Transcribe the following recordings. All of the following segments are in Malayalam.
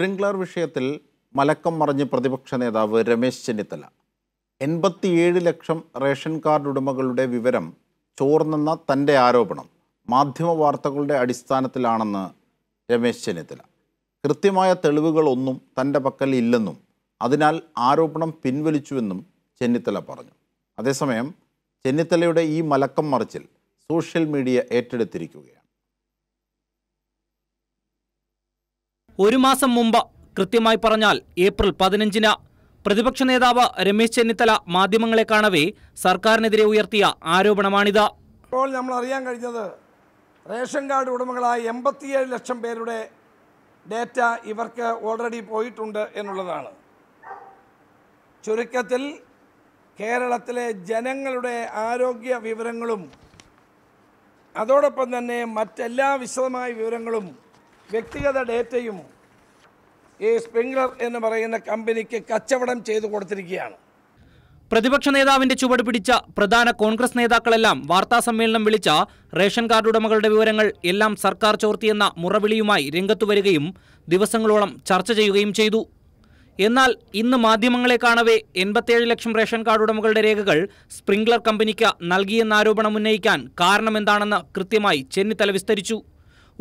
സ്പ്രിംഗ്ലർ വിഷയത്തിൽ മലക്കം മറിഞ്ഞ് പ്രതിപക്ഷ നേതാവ് രമേശ് ചെന്നിത്തല എൺപത്തിയേഴ് ലക്ഷം റേഷൻ കാർഡ് ഉടമകളുടെ വിവരം ചോർന്നെന്ന തൻ്റെ ആരോപണം മാധ്യമ വാർത്തകളുടെ അടിസ്ഥാനത്തിലാണെന്ന് രമേശ് ചെന്നിത്തല കൃത്യമായ തെളിവുകളൊന്നും തൻ്റെ പക്കൽ ഇല്ലെന്നും അതിനാൽ ആരോപണം പിൻവലിച്ചുവെന്നും ചെന്നിത്തല പറഞ്ഞു അതേസമയം ചെന്നിത്തലയുടെ ഈ മലക്കം മറിച്ചിൽ സോഷ്യൽ മീഡിയ ഏറ്റെടുത്തിരിക്കുകയാണ് ഒരു മാസം മുമ്പ് കൃത്യമായി പറഞ്ഞാൽ ഏപ്രിൽ പതിനഞ്ചിന് പ്രതിപക്ഷ നേതാവ് രമേശ് ചെന്നിത്തല മാധ്യമങ്ങളെ കാണവേ സർക്കാരിനെതിരെ ഉയർത്തിയ ആരോപണമാണിത് ഇപ്പോൾ നമ്മൾ അറിയാൻ കഴിഞ്ഞത് റേഷൻ കാർഡ് ഉടമകളായ എൺപത്തിയേഴ് ലക്ഷം പേരുടെ ഡേറ്റ ഇവർക്ക് ഓൾറെഡി പോയിട്ടുണ്ട് എന്നുള്ളതാണ് ചുരുക്കത്തിൽ കേരളത്തിലെ ജനങ്ങളുടെ ആരോഗ്യ വിവരങ്ങളും അതോടൊപ്പം തന്നെ മറ്റെല്ലാ വിശദമായ വിവരങ്ങളും വ്യക്തിഗത ഡേറ്റയും ഈ സ്പ്രിംഗ്ലർ എന്ന് പറയുന്ന കമ്പനിക്ക് കച്ചവടം ചെയ്തു കൊടുത്തിരിക്കുകയാണ് പ്രതിപക്ഷ നേതാവിന്റെ ചുവട് പിടിച്ച പ്രധാന കോൺഗ്രസ് നേതാക്കളെല്ലാം വാർത്താ സമ്മേളനം വിളിച്ച റേഷൻ കാർഡ് ഉടമകളുടെ വിവരങ്ങൾ എല്ലാം സർക്കാർ ചോർത്തിയെന്ന മുറവിളിയുമായി രംഗത്തു വരികയും ദിവസങ്ങളോളം ചർച്ച ചെയ്യുകയും ചെയ്തു എന്നാൽ ഇന്ന് മാധ്യമങ്ങളെ കാണവേ എൺപത്തിയേഴ് ലക്ഷം റേഷൻ കാർഡ് ഉടമകളുടെ രേഖകൾ സ്പ്രിംഗ്ലർ കമ്പനിക്ക് നൽകിയെന്ന ആരോപണം ഉന്നയിക്കാൻ കാരണമെന്താണെന്ന് കൃത്യമായി ചെന്നിത്തല വിസ്തരിച്ചു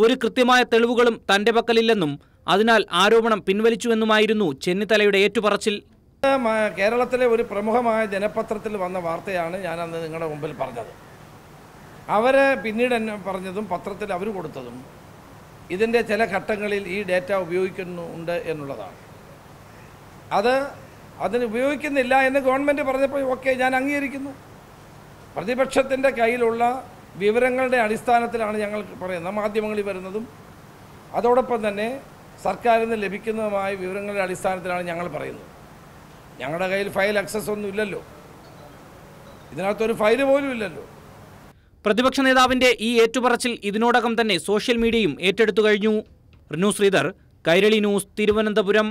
ഒരു കൃത്യമായ തെളിവുകളും തന്റെ പക്കലില്ലെന്നും അതിനാൽ ആരോപണം പിൻവലിച്ചുവെന്നുമായിരുന്നു ചെന്നിത്തലയുടെ ഏറ്റുപറച്ചിൽ കേരളത്തിലെ ഒരു പ്രമുഖമായ ജനപത്രത്തിൽ വന്ന വാർത്തയാണ് ഞാൻ അന്ന് നിങ്ങളുടെ മുമ്പിൽ പറഞ്ഞത് അവരെ പിന്നീട് എന്നെ പറഞ്ഞതും പത്രത്തിൽ അവർ കൊടുത്തതും ഇതിൻ്റെ ചില ഘട്ടങ്ങളിൽ ഈ ഡേറ്റ ഉപയോഗിക്കുന്നുണ്ട് എന്നുള്ളതാണ് അത് അതിന് ഉപയോഗിക്കുന്നില്ല എന്ന് ഗവൺമെൻറ് പറഞ്ഞപ്പോൾ ഓക്കെ ഞാൻ അംഗീകരിക്കുന്നു പ്രതിപക്ഷത്തിൻ്റെ കയ്യിലുള്ള വിവരങ്ങളുടെ അടിസ്ഥാനത്തിലാണ് ഞങ്ങൾ പറയുന്നത് മാധ്യമങ്ങളിൽ വരുന്നതും അതോടൊപ്പം തന്നെ സർക്കാരിൽ നിന്ന് ലഭിക്കുന്നതുമായ വിവരങ്ങളുടെ അടിസ്ഥാനത്തിലാണ് ഞങ്ങൾ പറയുന്നത് ഞങ്ങളുടെ കയ്യിൽ ഫയൽ അക്സസ് ഒന്നും ഇല്ലല്ലോ ഇതിനകത്തൊരു ഫയൽ പോലും ഇല്ലല്ലോ പ്രതിപക്ഷ നേതാവിന്റെ ഈ ഏറ്റുപറച്ചിൽ ഇതിനോടകം തന്നെ സോഷ്യൽ മീഡിയയും ഏറ്റെടുത്തു കഴിഞ്ഞു റിനു ശ്രീധർ കൈരളി ന്യൂസ് തിരുവനന്തപുരം